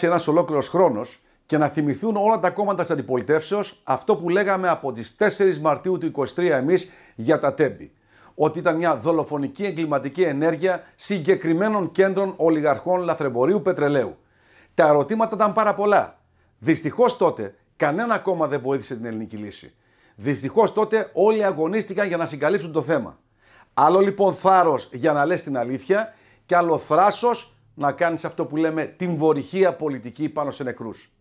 περάσει ένας ολόκληρος χρόνος και να θυμηθούν όλα τα κόμματα της αντιπολιτεύσεως αυτό που λέγαμε από τις 4 Μαρτίου του 23 εμείς για τα τέμπη. Ότι ήταν μια δολοφονική εγκληματική ενέργεια συγκεκριμένων κέντρων ολιγαρχών λαθρεμπορίου πετρελαίου. Τα ερωτήματα ήταν πάρα πολλά. Δυστυχώς τότε κανένα κόμμα δεν βοήθησε την ελληνική λύση. Δυστυχώς τότε όλοι αγωνίστηκαν για να συγκαλύψουν το θέμα. Άλλο λοιπόν θάρρος για να λες την αλήθεια και άλλο θράσος να κάνεις αυτό που λέμε την βορυχία πολιτική πάνω σε νεκρούς.